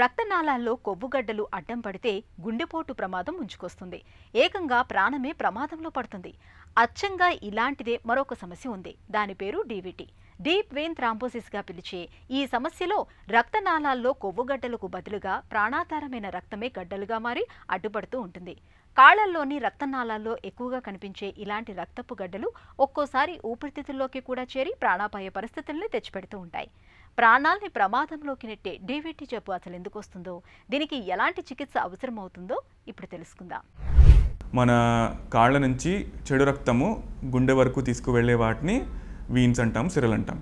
రక్తనాళాల్లో కొవ్వుగడ్డలు అడ్డం పడితే గుండెపోటు ప్రమాదం ఉంచుకొస్తుంది ఏకంగా ప్రాణమే ప్రమాదంలో పడుతుంది అచ్చంగా ఇలాంటిదే మరొక సమస్య ఉంది దాని పేరు డీవీటీ డీప్ వెయిన్ థ్రాంపోసిస్గా పిలిచే ఈ సమస్యలో రక్తనాళాల్లో కొవ్వుగడ్డలకు బదులుగా ప్రాణాధారమైన రక్తమే గడ్డలుగా మారి అడ్డుపడుతూ ఉంటుంది కాళ్లల్లోని రక్తనాళాల్లో ఎక్కువగా కనిపించే ఇలాంటి రక్తపు గడ్డలు ఒక్కోసారి ఊపిరితిత్తుల్లోకి కూడా చేరి ప్రాణాపాయ పరిస్థితుల్ని తెచ్చిపెడుతూ ఉంటాయి ప్రాణాల్ని ప్రమాదంలోకి నెట్టే డివిటీ జబ్బు అసలు ఎందుకు వస్తుందో దీనికి ఎలాంటి చికిత్స అవసరం అవుతుందో ఇప్పుడు తెలుసుకుందాం మన కాళ్ళ నుంచి చెడు రక్తము గుండె వరకు తీసుకువెళ్ళే వాటిని వీన్స్ అంటాం సిరల్ అంటాం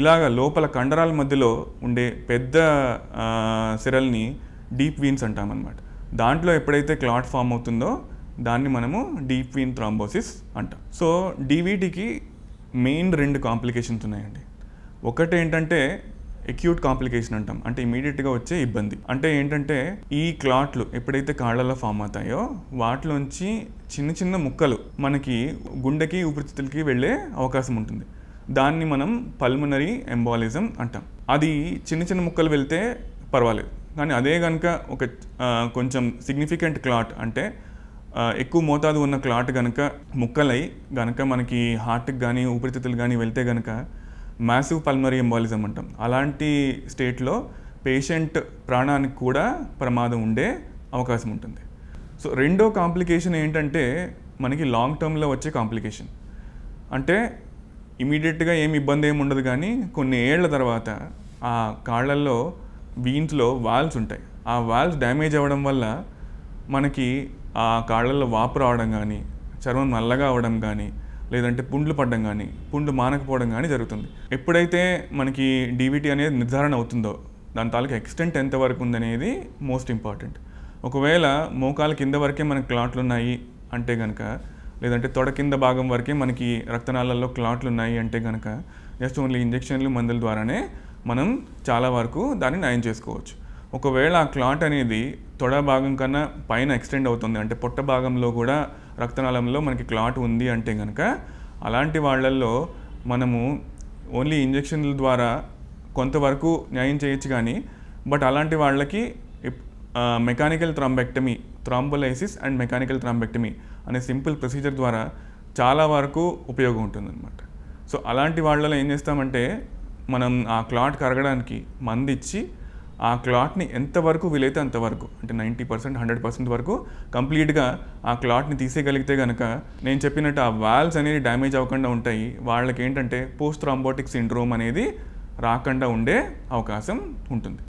ఇలాగ లోపల కండరాల మధ్యలో ఉండే పెద్ద సిరల్ని డీప్ వీన్స్ అంటాం అనమాట దాంట్లో ఎప్పుడైతే క్లాట్ ఫామ్ అవుతుందో దాన్ని మనము డీప్ వీన్ థ్రాంబోసిస్ అంటాం సో డీవీటీకి మెయిన్ రెండు కాంప్లికేషన్స్ ఉన్నాయండి ఒకటి ఏంటంటే ఎక్యూట్ కాంప్లికేషన్ అంటాం అంటే ఇమీడియట్గా వచ్చే ఇబ్బంది అంటే ఏంటంటే ఈ క్లాట్లు ఎప్పుడైతే కాళ్ళలో ఫామ్ అవుతాయో వాటిలోంచి చిన్న చిన్న ముక్కలు మనకి గుండెకి ఉపరిస్థితులకి వెళ్ళే అవకాశం ఉంటుంది దాన్ని మనం పల్మనరీ ఎంబాలిజం అంటాం అది చిన్న చిన్న ముక్కలు వెళ్తే పర్వాలేదు కానీ అదే కనుక ఒక కొంచెం సిగ్నిఫికెంట్ క్లాట్ అంటే ఎక్కువ మోతాదు ఉన్న క్లాట్ కనుక ముక్కలై కనుక మనకి హార్ట్కి కానీ ఊపిరితిత్తులు కానీ వెళ్తే కనుక మ్యాసివ్ పల్మరీ ఎంబాలిజం అంటాం అలాంటి స్టేట్లో పేషెంట్ ప్రాణానికి కూడా ప్రమాదం ఉండే అవకాశం ఉంటుంది సో రెండో కాంప్లికేషన్ ఏంటంటే మనకి లాంగ్ టర్మ్లో వచ్చే కాంప్లికేషన్ అంటే ఇమీడియట్గా ఏమి ఇబ్బంది ఏమి ఉండదు కానీ కొన్ని ఏళ్ల తర్వాత ఆ కాళ్ళల్లో వీన్స్లో వాల్స్ ఉంటాయి ఆ వాల్స్ డ్యామేజ్ అవ్వడం వల్ల మనకి ఆ కాళ్ళల్లో వాపు రావడం కానీ చర్మం నల్లగా అవ్వడం కానీ లేదంటే పుండ్లు పడడం కానీ పుండ్లు మానకపోవడం కానీ జరుగుతుంది ఎప్పుడైతే మనకి డీబీటీ అనేది నిర్ధారణ అవుతుందో దాని తాలూకు ఎక్స్టెంట్ ఎంతవరకు ఉందనేది మోస్ట్ ఇంపార్టెంట్ ఒకవేళ మోకాల కింద వరకే మనకి క్లాట్లు ఉన్నాయి అంటే కనుక లేదంటే తొడ కింద భాగం వరకే మనకి రక్తనాళాల్లో క్లాట్లు ఉన్నాయి అంటే కనుక జస్ట్ ఓన్లీ ఇంజెక్షన్లు మందుల ద్వారానే మనం చాలా వరకు దాన్ని నయం చేసుకోవచ్చు ఒకవేళ ఆ క్లాట్ అనేది తొడ భాగం కన్నా పైన ఎక్స్టెండ్ అవుతుంది అంటే పొట్ట భాగంలో కూడా రక్తనాళంలో మనకి క్లాట్ ఉంది అంటే కనుక అలాంటి వాళ్ళల్లో మనము ఓన్లీ ఇంజెక్షన్ల ద్వారా కొంతవరకు న్యాయం చేయొచ్చు కానీ బట్ అలాంటి వాళ్ళకి mechanical thrombectomy thrombolysis and mechanical thrombectomy అనే సింపుల్ ప్రొసీజర్ ద్వారా చాలా వరకు ఉపయోగం ఉంటుందన్నమాట సో అలాంటి వాళ్ళలో ఏం చేస్తామంటే మనం ఆ క్లాట్ కరగడానికి మందిచ్చి ఆ క్లాట్ని ఎంతవరకు వీలైతే అంతవరకు అంటే నైంటీ పర్సెంట్ హండ్రెడ్ పర్సెంట్ వరకు కంప్లీట్గా ఆ క్లాట్ని తీసేయగలిగితే కనుక నేను చెప్పినట్టు ఆ వాల్స్ అనేది డ్యామేజ్ అవ్వకుండా ఉంటాయి వాళ్ళకి ఏంటంటే పోస్ట్ రాంబోటిక్ సిండ్రోమ్ అనేది రాకుండా ఉండే అవకాశం ఉంటుంది